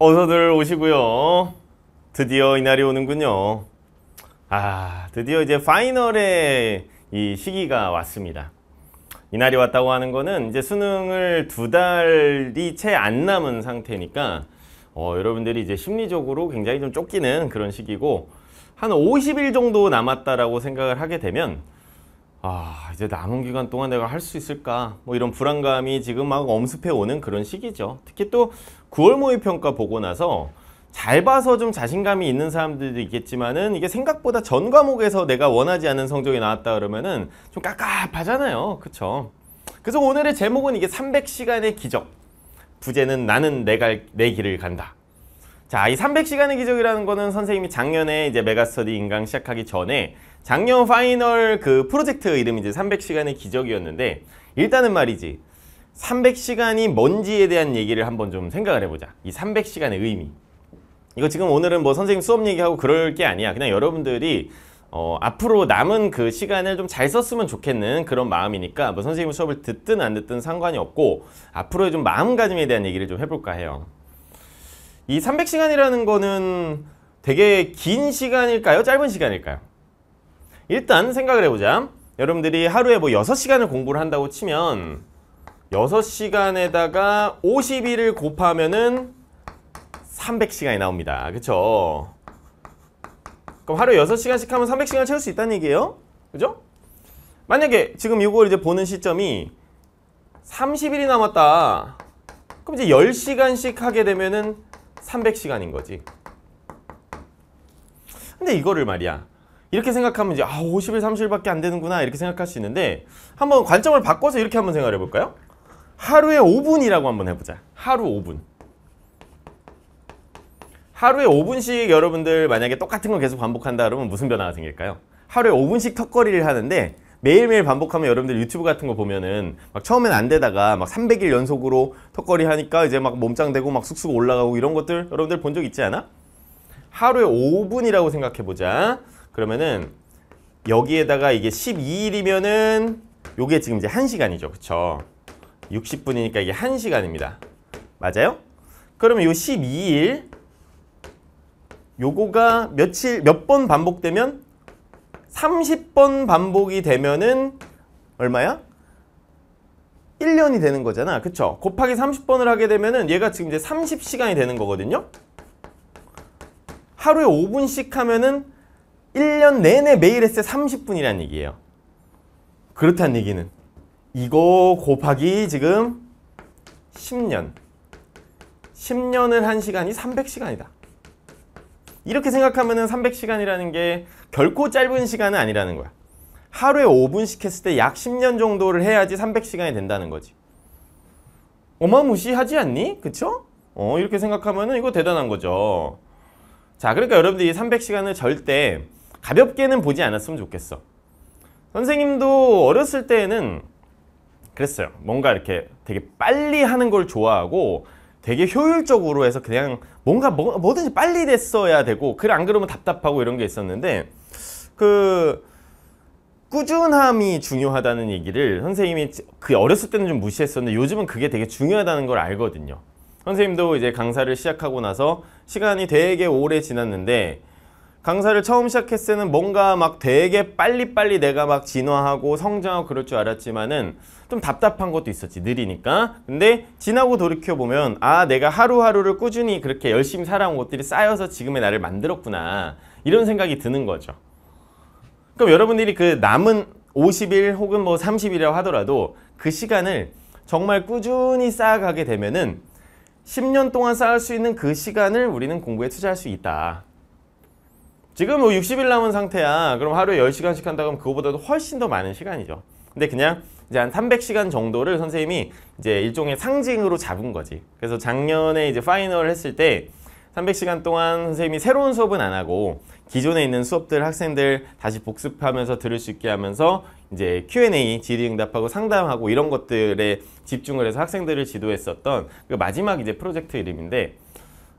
어서들 오시고요. 드디어 이날이 오는군요. 아, 드디어 이제 파이널의 이 시기가 왔습니다. 이날이 왔다고 하는 거는 이제 수능을 두 달이 채 안 남은 상태니까 어, 여러분들이 이제 심리적으로 굉장히 좀 쫓기는 그런 시기고 한 50일 정도 남았다라고 생각을 하게 되면 아 이제 남은 기간 동안 내가 할 수 있을까 뭐 이런 불안감이 지금 막 엄습해 오는 그런 시기죠 특히 또 9월 모의평가 보고 나서 잘 봐서 좀 자신감이 있는 사람들도 있겠지만은 이게 생각보다 전 과목에서 내가 원하지 않은 성적이 나왔다 그러면은 좀 깝깝하잖아요. 그쵸? 그래서 오늘의 제목은 이게 300시간의 기적. 부제는 나는 내, 가내 길을 간다. 자, 이 300시간의 기적이라는 거는 선생님이 작년에 이제 메가스터디 인강 시작하기 전에 작년 파이널 그 프로젝트 이름이 이제 300시간의 기적이었는데 일단은 말이지 300시간이 뭔지에 대한 얘기를 한번 좀 생각을 해보자. 이 300시간의 의미. 이거 지금 오늘은 뭐 선생님 수업 얘기하고 그럴 게 아니야. 그냥 여러분들이 어, 앞으로 남은 그 시간을 좀 잘 썼으면 좋겠는 그런 마음이니까 뭐 선생님 수업을 듣든 안 듣든 상관이 없고 앞으로의 좀 마음가짐에 대한 얘기를 좀 해볼까 해요. 이 300시간이라는 거는 되게 긴 시간일까요? 짧은 시간일까요? 일단 생각을 해보자. 여러분들이 하루에 뭐 6시간을 공부를 한다고 치면 6 시간에다가 51을 곱하면은 300시간이 나옵니다. 그쵸? 그럼 하루에 6시간씩 하면 300시간 을 채울 수 있다는 얘기예요. 그죠? 만약에 지금 이걸 이제 보는 시점이 30일이 남았다. 그럼 이제 10시간씩 하게 되면은 300시간인 거지. 근데 이거를 말이야. 이렇게 생각하면 이제 아 50일 30일밖에 안 되는구나 이렇게 생각할 수 있는데 한번 관점을 바꿔서 이렇게 한번 생각해 볼까요? 하루에 5분이라고 한번 해보자. 하루 5분. 하루에 5분씩 여러분들 만약에 똑같은 거 계속 반복한다 그러면 무슨 변화가 생길까요? 하루에 5분씩 턱걸이를 하는데 매일매일 반복하면 여러분들 유튜브 같은 거 보면은 막 처음엔 안 되다가 막 300일 연속으로 턱걸이 하니까 이제 막 몸짱되고 막 쑥쑥 올라가고 이런 것들 여러분들 본 적 있지 않아? 하루에 5분이라고 생각해보자. 그러면은 여기에다가 이게 12일이면은 요게 지금 이제 1시간이죠. 그쵸? 60분이니까 이게 1시간입니다. 맞아요? 그러면 이 12일 요거가 며칠 몇 번 반복되면 30번 반복이 되면은 얼마야? 1년이 되는 거잖아. 그쵸? 곱하기 30번을 하게 되면은 얘가 지금 이제 30시간이 되는 거거든요. 하루에 5분씩 하면은 1년 내내 매일 했을 때 30분이란 얘기예요. 그렇다는 얘기는 이거 곱하기 지금 10년 10년을 한 시간이 300시간이다 이렇게 생각하면 300시간이라는 게 결코 짧은 시간은 아니라는 거야 하루에 5분씩 했을 때 약 10년 정도를 해야지 300시간이 된다는 거지 어마무시하지 않니? 그쵸? 어, 이렇게 생각하면 이거 대단한 거죠 자 그러니까 여러분들이 300시간을 절대 가볍게는 보지 않았으면 좋겠어 선생님도 어렸을 때에는 그랬어요. 뭔가 이렇게 되게 빨리 하는 걸 좋아하고 되게 효율적으로 해서 그냥 뭔가 뭐, 든지 빨리 됐어야 되고 그래 안 그러면 답답하고 이런 게 있었는데 그 꾸준함이 중요하다는 얘기를 선생님이 그 어렸을 때는 좀 무시했었는데 요즘은 그게 되게 중요하다는 걸 알거든요. 선생님도 이제 강사를 시작하고 나서 시간이 되게 오래 지났는데 강사를 처음 시작했을 때는 뭔가 막 되게 빨리빨리 내가 막 진화하고 성장하고 그럴 줄 알았지만은 좀 답답한 것도 있었지 느리니까 근데 지나고 돌이켜보면 아 내가 하루하루를 꾸준히 그렇게 열심히 살아온 것들이 쌓여서 지금의 나를 만들었구나 이런 생각이 드는 거죠 그럼 여러분들이 그 남은 50일 혹은 뭐 30일이라고 하더라도 그 시간을 정말 꾸준히 쌓아가게 되면은 10년 동안 쌓을 수 있는 그 시간을 우리는 공부에 투자할 수 있다 지금 뭐 60일 남은 상태야 그럼 하루에 10시간씩 한다 고하면 그거보다도 훨씬 더 많은 시간이죠 근데 그냥 이제 한 300시간 정도를 선생님이 이제 일종의 상징으로 잡은 거지. 그래서 작년에 이제 파이널을 했을 때 300시간 동안 선생님이 새로운 수업은 안 하고 기존에 있는 수업들 학생들 다시 복습하면서 들을 수 있게 하면서 이제 Q&A, 질의응답하고 상담하고 이런 것들에 집중을 해서 학생들을 지도했었던 그 마지막 이제 프로젝트 이름인데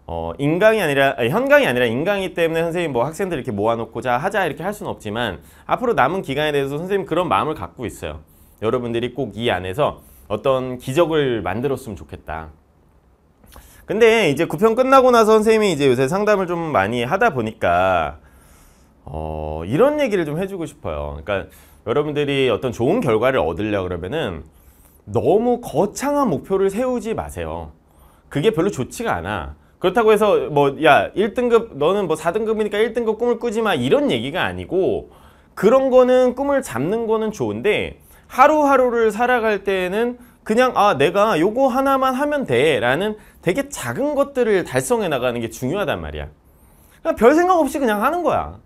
어, 인강이 아니라 아니, 현강이 아니라 인강이기 때문에 선생님 뭐 학생들 이렇게 모아놓고자 하자 이렇게 할 수는 없지만 앞으로 남은 기간에 대해서 선생님 그런 마음을 갖고 있어요. 여러분들이 꼭 이 안에서 어떤 기적을 만들었으면 좋겠다. 근데 이제 9편 끝나고 나서 선생님이 이제 요새 상담을 좀 많이 하다 보니까 어, 이런 얘기를 좀 해주고 싶어요. 그러니까 여러분들이 어떤 좋은 결과를 얻으려 그러면은 너무 거창한 목표를 세우지 마세요. 그게 별로 좋지가 않아. 그렇다고 해서 뭐야 1등급 너는 뭐 4등급이니까 1등급 꿈을 꾸지 마 이런 얘기가 아니고 그런 거는 꿈을 잡는 거는 좋은데 하루하루를 살아갈 때에는 그냥 아 내가 요거 하나만 하면 돼 라는 되게 작은 것들을 달성해 나가는 게 중요하단 말이야 그냥 그러니까 별 생각 없이 그냥 하는 거야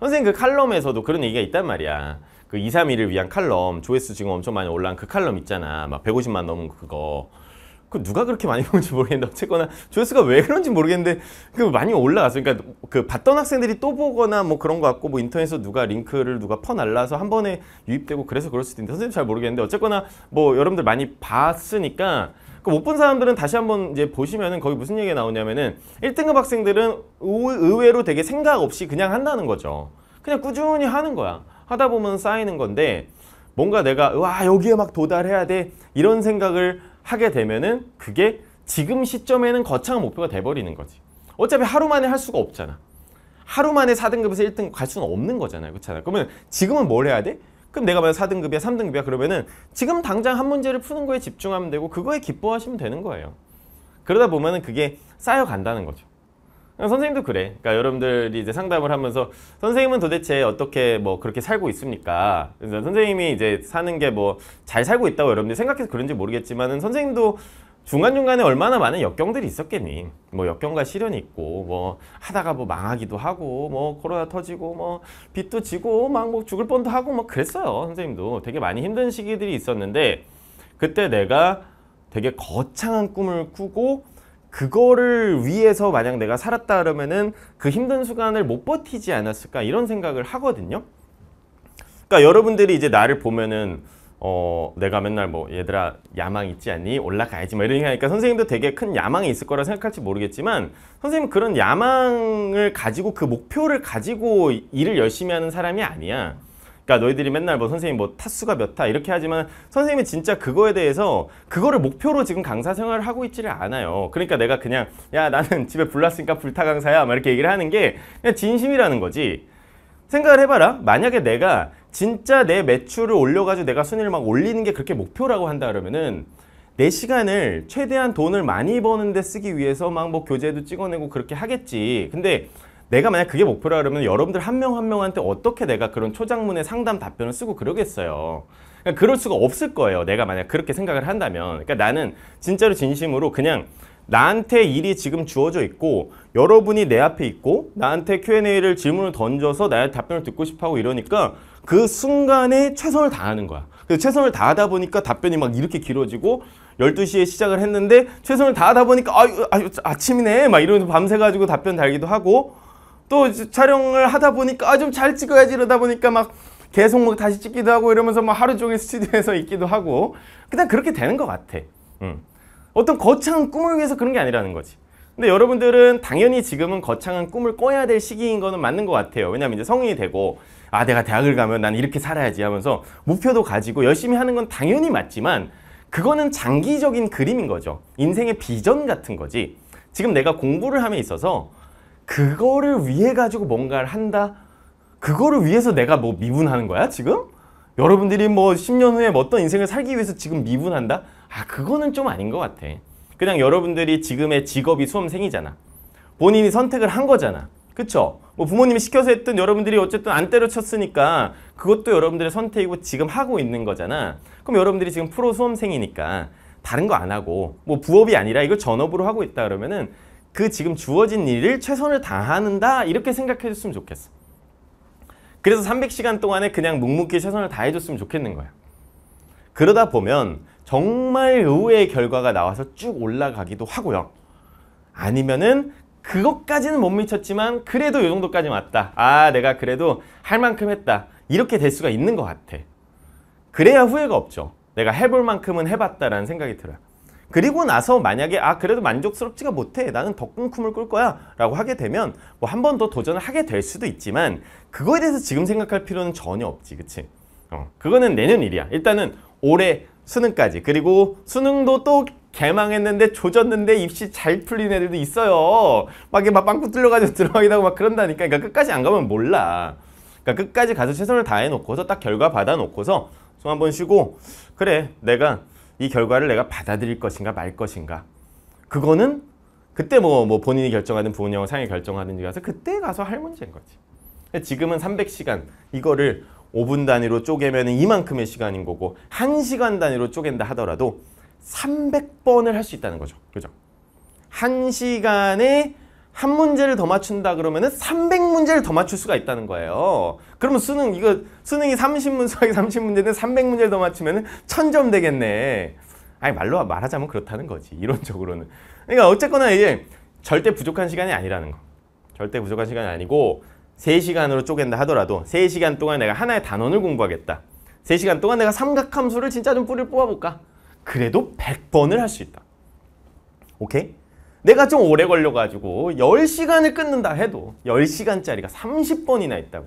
선생님 그 칼럼에서도 그런 얘기가 있단 말이야 그 2, 3, 일을 위한 칼럼 조회수 지금 엄청 많이 올라간그 칼럼 있잖아 막 150만 넘은 그거 그 누가 그렇게 많이 보는지 모르겠는데 어쨌거나 조회수가 왜 그런지 모르겠는데 그 많이 올라갔어요. 그러니까 그 봤던 학생들이 또 보거나 뭐 그런 거 같고 뭐 인터넷에서 누가 링크를 누가 퍼 날라서 한 번에 유입되고 그래서 그럴 수도 있는데 선생님 잘 모르겠는데 어쨌거나 뭐 여러분들 많이 봤으니까 그 못 본 사람들은 다시 한번 이제 보시면은 거기 무슨 얘기가 나오냐면은 1등급 학생들은 의외로 되게 생각 없이 그냥 한다는 거죠. 그냥 꾸준히 하는 거야. 하다 보면 쌓이는 건데 뭔가 내가 와 여기에 막 도달해야 돼 이런 생각을 하게 되면은 그게 지금 시점에는 거창한 목표가 돼버리는 거지. 어차피 하루 만에 할 수가 없잖아. 하루 만에 4등급에서 1등 갈 수는 없는 거잖아요. 그렇잖아요. 그러면 지금은 뭘 해야 돼? 그럼 내가 만약 4등급이야, 3등급이야 그러면은 지금 당장 한 문제를 푸는 거에 집중하면 되고 그거에 기뻐하시면 되는 거예요. 그러다 보면은 그게 쌓여간다는 거죠. 어, 선생님도 그래. 그러니까 여러분들이 이제 상담을 하면서 선생님은 도대체 어떻게 뭐 그렇게 살고 있습니까? 그래서 선생님이 이제 사는 게 뭐 잘 살고 있다고 여러분들이 생각해서 그런지 모르겠지만 선생님도 중간중간에 얼마나 많은 역경들이 있었겠니 뭐 역경과 시련이 있고 뭐 하다가 뭐 망하기도 하고 뭐 코로나 터지고 뭐 빚도 지고 막 뭐 죽을 뻔도 하고 뭐 그랬어요 선생님도 되게 많이 힘든 시기들이 있었는데 그때 내가 되게 거창한 꿈을 꾸고 그거를 위해서 만약 내가 살았다 그러면은 그 힘든 순간을 못 버티지 않았을까 이런 생각을 하거든요. 그러니까 여러분들이 이제 나를 보면은 어 내가 맨날 뭐 얘들아 야망 있지 않니 올라가야지 뭐 이런 얘기하니까 선생님도 되게 큰 야망이 있을 거라 생각할지 모르겠지만 선생님 그런 야망을 가지고 그 목표를 가지고 일을 열심히 하는 사람이 아니야. 그러니까 너희들이 맨날 뭐 선생님 뭐 타수가 몇 타 이렇게 하지만 선생님이 진짜 그거에 대해서 그거를 목표로 지금 강사 생활을 하고 있지를 않아요. 그러니까 내가 그냥 야 나는 집에 불났으니까 불타 강사야 막 이렇게 얘기를 하는 게 그냥 진심이라는 거지. 생각을 해봐라. 만약에 내가 진짜 내 매출을 올려가지고 내가 순위를 막 올리는 게 그렇게 목표라고 한다 그러면은 내 시간을 최대한 돈을 많이 버는 데 쓰기 위해서 막 뭐 교재도 찍어내고 그렇게 하겠지. 근데 내가 만약 그게 목표라 그러면 여러분들 한 명한 한 명한테 어떻게 내가 그런 초장문의 상담 답변을 쓰고 그러겠어요. 그러니까 그럴 수가 없을 거예요. 내가 만약 그렇게 생각을 한다면. 그러니까 나는 진짜로 진심으로 그냥 나한테 일이 지금 주어져 있고 여러분이 내 앞에 있고 나한테 Q&A를 질문을 던져서 나의 답변을 듣고 싶어 하고 이러니까 그 순간에 최선을 다하는 거야. 그래서 최선을 다하다 보니까 답변이 막 이렇게 길어지고 12시에 시작을 했는데 최선을 다하다 보니까 아유, 아유 아침이네 막 이러면서 밤새 가지고 답변 달기도 하고 또 촬영을 하다 보니까 아, 좀잘 찍어야지 이러다 보니까 막 계속 뭐 다시 찍기도 하고 이러면서 막 뭐 하루 종일 스튜디오에서 있기도 하고 그냥 그렇게 되는 것 같아. 음. 어떤 거창한 꿈을 위해서 그런 게 아니라는 거지. 근데 여러분들은 당연히 지금은 거창한 꿈을 꿔야 될 시기인 거는 맞는 것 같아요. 왜냐면 이제 성인이 되고 아 내가 대학을 가면 난 이렇게 살아야지 하면서 목표도 가지고 열심히 하는 건 당연히 맞지만 그거는 장기적인 그림인 거죠. 인생의 비전 같은 거지. 지금 내가 공부를 함에 있어서 그거를 위해 가지고 뭔가를 한다? 그거를 위해서 내가 뭐 미분하는 거야 지금? 여러분들이 뭐 10년 후에 어떤 인생을 살기 위해서 지금 미분한다? 아 그거는 좀 아닌 것 같아 그냥 여러분들이 지금의 직업이 수험생이잖아 본인이 선택을 한 거잖아 그쵸? 뭐 부모님이 시켜서 했든 여러분들이 어쨌든 안 때려쳤으니까 그것도 여러분들의 선택이고 지금 하고 있는 거잖아 그럼 여러분들이 지금 프로 수험생이니까 다른 거 안 하고 뭐 부업이 아니라 이걸 전업으로 하고 있다 그러면은 그 지금 주어진 일을 최선을 다하는다 이렇게 생각해 줬으면 좋겠어. 그래서 300시간 동안에 그냥 묵묵히 최선을 다해 줬으면 좋겠는 거야. 그러다 보면 정말 의외의 결과가 나와서 쭉 올라가기도 하고요. 아니면은 그것까지는 못 미쳤지만 그래도 이 정도까지 왔다. 아 내가 그래도 할 만큼 했다. 이렇게 될 수가 있는 것 같아. 그래야 후회가 없죠. 내가 해볼 만큼은 해봤다라는 생각이 들어요. 그리고 나서 만약에 아 그래도 만족스럽지가 못해 나는 더큰 꿈을 꿀 거야 라고 하게 되면 뭐 한 번 더 도전을 하게 될 수도 있지만 그거에 대해서 지금 생각할 필요는 전혀 없지 그치 어, 그거는 내년 일이야 일단은 올해 수능까지 그리고 수능도 또 개망했는데 조졌는데 입시 잘 풀린 애들도 있어요 막 이게 빵꾸 뚫려가지고 들어가기도 하고 막 그런다니까 그러니까 끝까지 안 가면 몰라 그러니까 끝까지 가서 최선을 다해놓고서 딱 결과 받아놓고서 좀한번 쉬고 그래 내가 이 결과를 내가 받아들일 것인가 말 것인가 그거는 그때 뭐, 뭐 본인이 결정하든 부모님하고 상의 결정하든지 가서 그때 가서 할 문제인 거지 지금은 300시간 이거를 5분 단위로 쪼개면 이만큼의 시간인 거고 1시간 단위로 쪼갠다 하더라도 300번을 할 수 있다는 거죠 그죠? 1시간에 한 문제를 더 맞춘다 그러면은 300문제를 더 맞출 수가 있다는 거예요. 그러면 수능 이거 수능이 30문 수학이 30문제인데 300문제를 더 맞추면은 1000점 되겠네. 아니 말로 말하자면 그렇다는 거지. 이론적으로는. 그러니까 어쨌거나 이게 절대 부족한 시간이 아니라는 거. 절대 부족한 시간이 아니고 3시간으로 쪼갠다 하더라도 3시간 동안 내가 하나의 단원을 공부하겠다. 3시간 동안 내가 삼각함수를 진짜 좀 뿌리를 뽑아볼까? 그래도 100번을 할 수 있다. 오케이? 내가 좀 오래 걸려가지고 10시간을 끊는다 해도 10시간짜리가 30번이나 있다고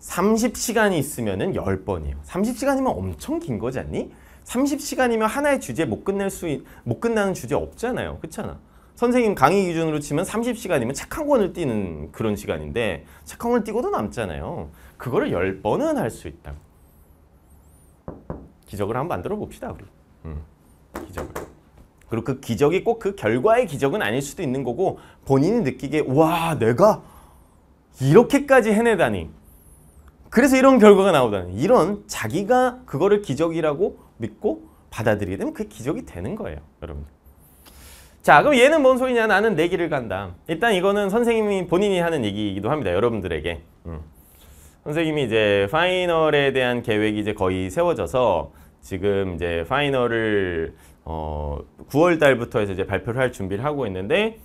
30시간이 있으면 은 10번이에요 30시간이면 엄청 긴 거지 않니? 30시간이면 하나의 주제 못 끝낼 수, 있, 못 끝나는 주제 없잖아요 그렇잖아 선생님 강의 기준으로 치면 30시간이면 책 한 권을 띄는 그런 시간인데 책 한 권을 띄고도 남잖아요 그거를 10번은 할 수 있다고 기적을 한번 만들어 봅시다 우리 음, 기적을 그리고 그 기적이 꼭 그 결과의 기적은 아닐 수도 있는 거고 본인이 느끼기에 와 내가 이렇게까지 해내다니 그래서 이런 결과가 나오다니 이런 자기가 그거를 기적이라고 믿고 받아들이게 되면 그 기적이 되는 거예요 여러분 자 그럼 얘는 뭔 소리냐 나는 내 길을 간다 일단 이거는 선생님이 본인이 하는 얘기이기도 합니다 여러분들에게 음. 선생님이 이제 파이널에 대한 계획이 이제 거의 세워져서 지금 이제 파이널을 어, 9월 달부터 해서 이제 발표를 할 준비를 하고 있는데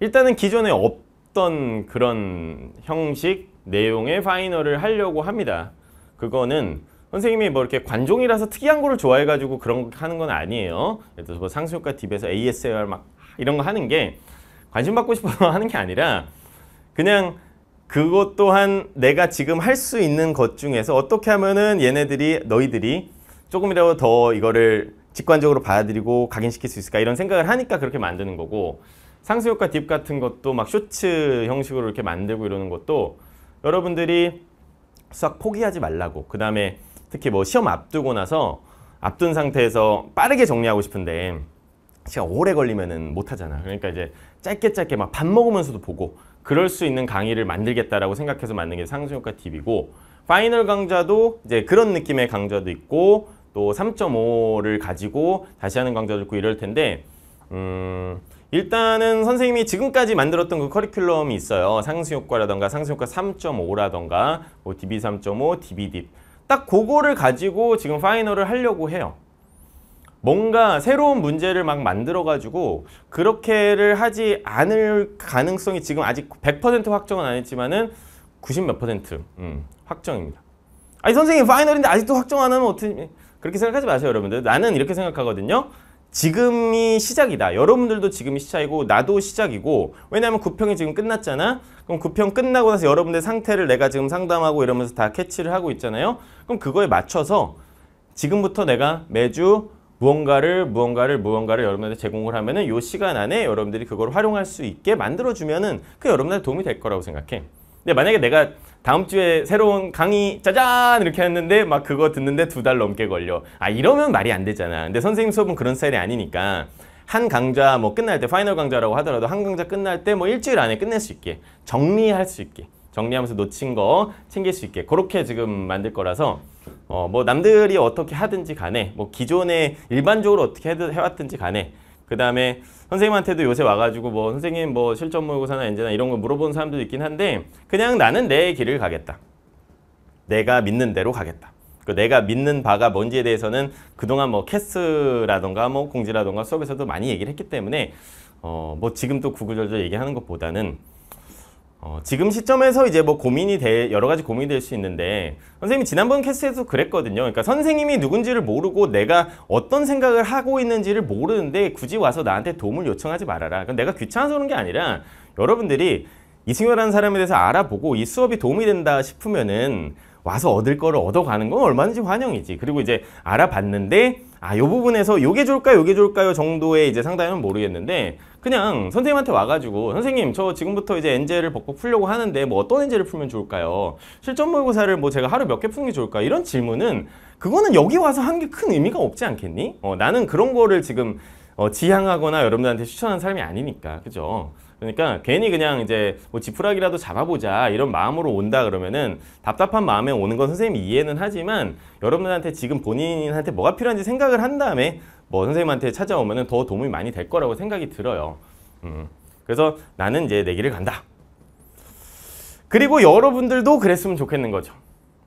일단은 기존에 없던 그런 형식 내용의 파이널을 하려고 합니다. 그거는 선생님이 뭐 이렇게 관종이라서 특이한 거를 좋아해가지고 그런 거 하는 건 아니에요. 예를 들어서 뭐 상수효과 딥에서 ASMR 막 이런 거 하는 게 관심 받고 싶어서 하는 게 아니라 그냥 그것 또한 내가 지금 할 수 있는 것 중에서 어떻게 하면은 얘네들이 너희들이 조금이라도 더 이거를 직관적으로 받아들이고 각인시킬 수 있을까 이런 생각을 하니까 그렇게 만드는 거고 상수효과 딥 같은 것도 막 쇼츠 형식으로 이렇게 만들고 이러는 것도 여러분들이 수학 포기하지 말라고 그 다음에 특히 뭐 시험 앞두고 나서 앞둔 상태에서 빠르게 정리하고 싶은데 시간 오래 걸리면은 못하잖아 그러니까 이제 짧게 짧게 막 밥 먹으면서도 보고 그럴 수 있는 강의를 만들겠다라고 생각해서 만든 게 상수효과 팁이고 파이널 강좌도 이제 그런 느낌의 강좌도 있고 또 3.5를 가지고 다시 하는 강좌도 있고 이럴 텐데 음, 일단은 선생님이 지금까지 만들었던 그 커리큘럼이 있어요. 상수효과라던가 상수효과 3.5라던가 뭐 DB 3.5, DB 딥. 딱 그거를 가지고 지금 파이널을 하려고 해요. 뭔가 새로운 문제를 막 만들어가지고 그렇게를 하지 않을 가능성이 지금 아직 100% 확정은 안했지만은90 몇 퍼센트 음, 확정입니다. 아니 선생님 파이널인데 아직도 확정 안 하면 어떻게 그렇게 생각하지 마세요, 여러분들. 나는 이렇게 생각하거든요. 지금이 시작이다. 여러분들도 지금이 시작이고 나도 시작이고 왜냐하면 구평이 지금 끝났잖아. 그럼 구평 끝나고 나서 여러분들 상태를 내가 지금 상담하고 이러면서 다 캐치를 하고 있잖아요. 그럼 그거에 맞춰서 지금부터 내가 매주 무언가를 무언가를 무언가를 여러분들한테 제공을 하면은 요 시간 안에 여러분들이 그걸 활용할 수 있게 만들어주면은 그 여러분한테 들 도움이 될 거라고 생각해. 근데 만약에 내가 다음 주에 새로운 강의 짜잔 이렇게 했는데 막 그거 듣는데 두 달 넘게 걸려. 아 이러면 말이 안 되잖아. 근데 선생님 수업은 그런 스타일이 아니니까 한 강좌 뭐 끝날 때 파이널 강좌라고 하더라도 한 강좌 끝날 때 뭐 일주일 안에 끝낼 수 있게 정리할 수 있게 정리하면서 놓친 거 챙길 수 있게 그렇게 지금 만들 거라서 어 뭐 남들이 어떻게 하든지 간에 뭐 기존에 일반적으로 어떻게 해왔든지 간에 그 다음에 선생님한테도 요새 와가지고 뭐 선생님 뭐 실전 모의고사나 엔제나 이런 거 물어보는 사람도 있긴 한데 그냥 나는 내 길을 가겠다. 내가 믿는 대로 가겠다. 그 내가 믿는 바가 뭔지에 대해서는 그동안 뭐 캐스라던가 뭐 공지라던가 수업에서도 많이 얘기를 했기 때문에 어 뭐 지금도 구글절절 얘기하는 것보다는 어, 지금 시점에서 이제 뭐 고민이 돼 여러 가지 고민이 될 수 있는데 선생님이 지난번 캐스트에서 그랬거든요. 그러니까 선생님이 누군지를 모르고 내가 어떤 생각을 하고 있는지를 모르는데 굳이 와서 나한테 도움을 요청하지 말아라. 그건 내가 귀찮아서 그런 게 아니라 여러분들이 이승효라는 사람에 대해서 알아보고 이 수업이 도움이 된다 싶으면은 와서 얻을 거를 얻어가는 건 얼마든지 환영이지. 그리고 이제 알아봤는데 아, 요 부분에서 요게 좋을까요? 요게 좋을까요? 정도의 이제 상담은 모르겠는데 그냥 선생님한테 와가지고 선생님 저 지금부터 이제 엔젤을 벅벅 풀려고 하는데 뭐 어떤 엔젤을 풀면 좋을까요? 실전 모의고사를 뭐 제가 하루 몇 개 푸는 게 좋을까? 이런 질문은 그거는 여기 와서 한 게 큰 의미가 없지 않겠니? 어, 나는 그런 거를 지금 어, 지향하거나 여러분들한테 추천한는 사람이 아니니까 그죠? 그러니까 괜히 그냥 이제 뭐 지푸라기라도 잡아보자 이런 마음으로 온다 그러면은 답답한 마음에 오는 건 선생님이 이해는 하지만 여러분들한테 지금 본인한테 뭐가 필요한지 생각을 한 다음에 뭐 선생님한테 찾아오면은 더 도움이 많이 될 거라고 생각이 들어요. 음. 그래서 나는 이제 내 길을 간다. 그리고 여러분들도 그랬으면 좋겠는 거죠.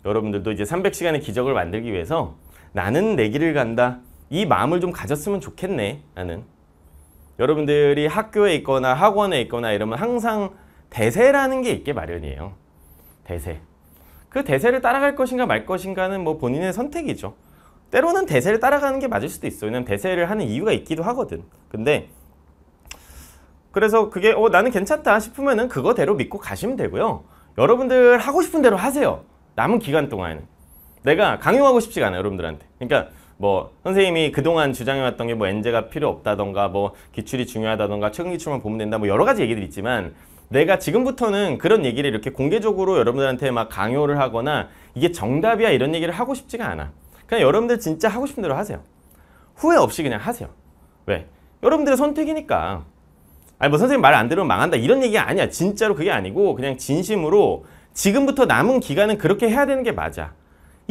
여러분들도 이제 300시간의 기적을 만들기 위해서 나는 내 길을 간다. 이 마음을 좀 가졌으면 좋겠네. 라는 여러분들이 학교에 있거나 학원에 있거나 이러면 항상 대세라는 게 있게 마련이에요. 대세. 그 대세를 따라갈 것인가 말 것인가는 뭐 본인의 선택이죠. 때로는 대세를 따라가는 게 맞을 수도 있어요. 왜냐면 대세를 하는 이유가 있기도 하거든. 근데 그래서 그게 어 나는 괜찮다 싶으면은 그거대로 믿고 가시면 되고요. 여러분들 하고 싶은 대로 하세요. 남은 기간 동안에는. 내가 강요하고 싶지가 않아요. 여러분들한테. 그러니까 뭐 선생님이 그동안 주장해왔던 게뭐 엔제가 필요 없다던가 뭐 기출이 중요하다던가 최근 기출만 보면 된다 뭐 여러 가지 얘기들 있지만 내가 지금부터는 그런 얘기를 이렇게 공개적으로 여러분들한테 막 강요를 하거나 이게 정답이야 이런 얘기를 하고 싶지가 않아. 그냥 여러분들 진짜 하고 싶은 대로 하세요. 후회 없이 그냥 하세요. 왜? 여러분들의 선택이니까. 아니 뭐 선생님 말 안 들으면 망한다 이런 얘기 아니야. 진짜로 그게 아니고 그냥 진심으로 지금부터 남은 기간은 그렇게 해야 되는 게 맞아.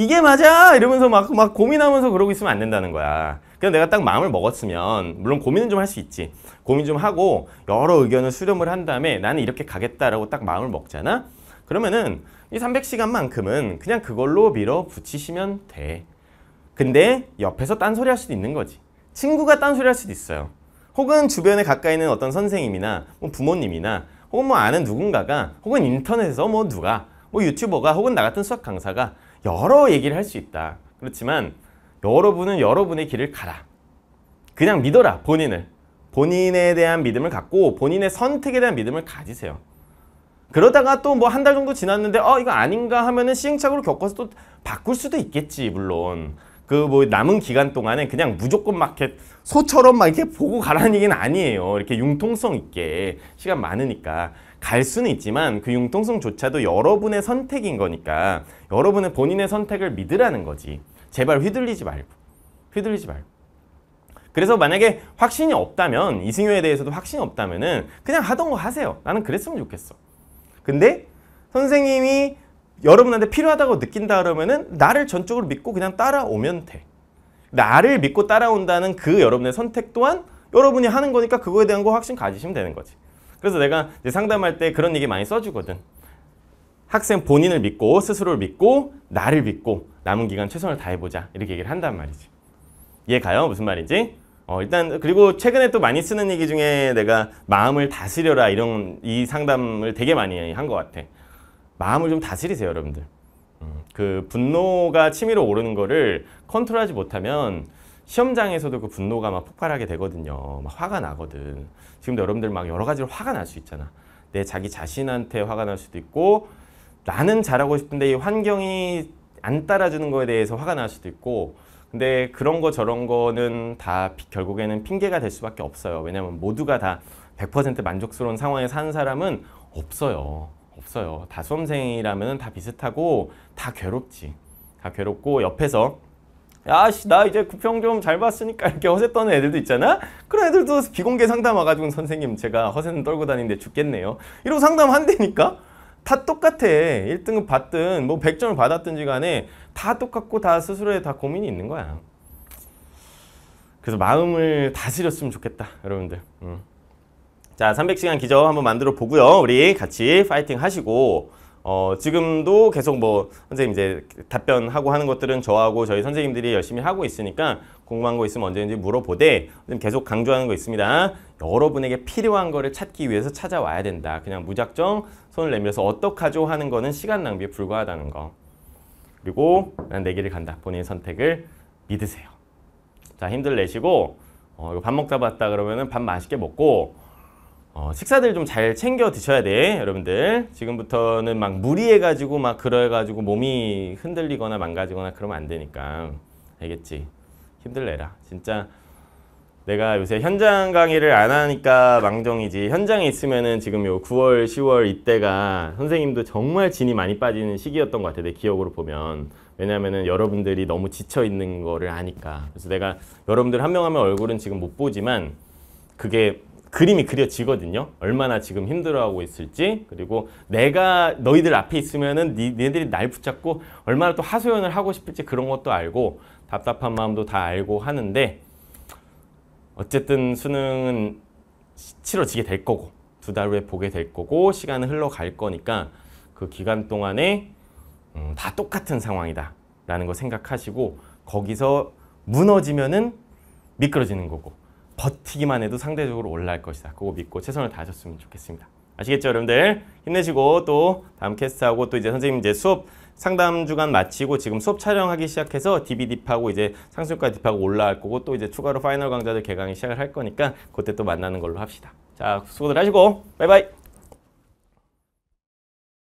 이게 맞아! 이러면서 막, 막 고민하면서 그러고 있으면 안 된다는 거야. 그냥 내가 딱 마음을 먹었으면, 물론 고민은 좀 할 수 있지. 고민 좀 하고, 여러 의견을 수렴을 한 다음에 나는 이렇게 가겠다라고 딱 마음을 먹잖아? 그러면은 이 300시간만큼은 그냥 그걸로 밀어붙이시면 돼. 근데 옆에서 딴소리 할 수도 있는 거지. 친구가 딴소리 할 수도 있어요. 혹은 주변에 가까이 있는 어떤 선생님이나 뭐 부모님이나 혹은 뭐 아는 누군가가 혹은 인터넷에서 뭐 누가 뭐 유튜버가 혹은 나 같은 수학 강사가 여러 얘기를 할 수 있다. 그렇지만 여러분은 여러분의 길을 가라. 그냥 믿어라 본인을. 본인에 대한 믿음을 갖고 본인의 선택에 대한 믿음을 가지세요. 그러다가 또 뭐 한 달 정도 지났는데 어 이거 아닌가 하면은 시행착오를 겪어서 또 바꿀 수도 있겠지 물론 그 뭐 남은 기간 동안에 그냥 무조건 마켓 소처럼 막 이렇게 보고 가라는 얘기는 아니에요 이렇게 융통성 있게 시간 많으니까 갈 수는 있지만 그 융통성조차도 여러분의 선택인 거니까 여러분의 본인의 선택을 믿으라는 거지. 제발 휘둘리지 말고. 휘둘리지 말고. 그래서 만약에 확신이 없다면 이승효에 대해서도 확신이 없다면 은 그냥 하던 거 하세요. 나는 그랬으면 좋겠어. 근데 선생님이 여러분한테 필요하다고 느낀다 그러면은 나를 전적으로 믿고 그냥 따라오면 돼. 나를 믿고 따라온다는 그 여러분의 선택 또한 여러분이 하는 거니까 그거에 대한 거 확신 가지시면 되는 거지. 그래서 내가 상담할 때 그런 얘기 많이 써주거든. 학생 본인을 믿고 스스로를 믿고 나를 믿고 남은 기간 최선을 다해보자 이렇게 얘기를 한단 말이지. 이해가요? 무슨 말인지? 어, 일단 그리고 최근에 또 많이 쓰는 얘기 중에 내가 마음을 다스려라 이런 이 상담을 되게 많이 한 것 같아. 마음을 좀 다스리세요 여러분들. 음, 그 분노가 치밀어 오르는 거를 컨트롤하지 못하면 시험장에서도 그 분노가 막 폭발하게 되거든요. 막 화가 나거든. 지금도 여러분들 막 여러 가지로 화가 날 수 있잖아. 내 자기 자신한테 화가 날 수도 있고 나는 잘하고 싶은데 이 환경이 안 따라주는 거에 대해서 화가 날 수도 있고 근데 그런 거 저런 거는 다 결국에는 핑계가 될 수밖에 없어요. 왜냐면 모두가 다 100% 만족스러운 상황에 사는 사람은 없어요. 없어요. 다 수험생이라면 다 비슷하고 다 괴롭지. 다 괴롭고 옆에서 야씨나 이제 구평 좀 잘 봤으니까 이렇게 허세 떠는 애들도 있잖아 그런 애들도 비공개 상담 와가지고 선생님 제가 허세는 떨고 다니는데 죽겠네요 이러고 상담한다니까 다 똑같아 1등급 받든 뭐 100점을 받았든지 간에 다 똑같고 다 스스로에 다 고민이 있는 거야 그래서 마음을 다스렸으면 좋겠다 여러분들 음. 자 300시간 기적 한번 만들어 보고요 우리 같이 파이팅 하시고 어, 지금도 계속 뭐 선생님 이제 답변하고 하는 것들은 저하고 저희 선생님들이 열심히 하고 있으니까 궁금한 거 있으면 언제든지 물어보되 계속 강조하는 거 있습니다. 여러분에게 필요한 거를 찾기 위해서 찾아와야 된다. 그냥 무작정 손을 내밀어서 어떡하죠 하는 거는 시간 낭비에 불과하다는 거. 그리고 난 내 길을 간다. 본인의 선택을 믿으세요. 자 힘들 내시고 어, 이거 밥 먹다 봤다 그러면은 밥 맛있게 먹고 어, 식사들 좀 잘 챙겨 드셔야 돼 여러분들 지금부터는 막 무리해가지고 막 그래가지고 몸이 흔들리거나 망가지거나 그러면 안 되니까 알겠지 힘들래라 진짜 내가 요새 현장 강의를 안 하니까 망정이지 현장에 있으면은 지금 요 9월 10월 이때가 선생님도 정말 진이 많이 빠지는 시기였던 것같아내 기억으로 보면 왜냐면은 여러분들이 너무 지쳐 있는 거를 아니까 그래서 내가 여러분들 한 명 하면 얼굴은 지금 못 보지만 그게 그림이 그려지거든요. 얼마나 지금 힘들어하고 있을지 그리고 내가 너희들 앞에 있으면은 니, 네들이 날 붙잡고 얼마나 또 하소연을 하고 싶을지 그런 것도 알고 답답한 마음도 다 알고 하는데 어쨌든 수능은 치러지게 될 거고 두 달 후에 보게 될 거고 시간은 흘러갈 거니까 그 기간 동안에 음, 다 똑같은 상황이다 라는 거 생각하시고 거기서 무너지면은 미끄러지는 거고 버티기만 해도 상대적으로 올라갈 것이다. 그거 믿고 최선을 다하셨으면 좋겠습니다. 아시겠죠, 여러분들? 힘내시고 또 다음 캐스트하고 또 이제 선생님 이제 수업 상담 주간 마치고 지금 수업 촬영하기 시작해서 DVD 하고 이제 상수과 딥하고 올라갈 거고 또 이제 추가로 파이널 강좌들 개강이 시작을 할 거니까 그때 또 만나는 걸로 합시다. 자, 수고들 하시고 바이바이.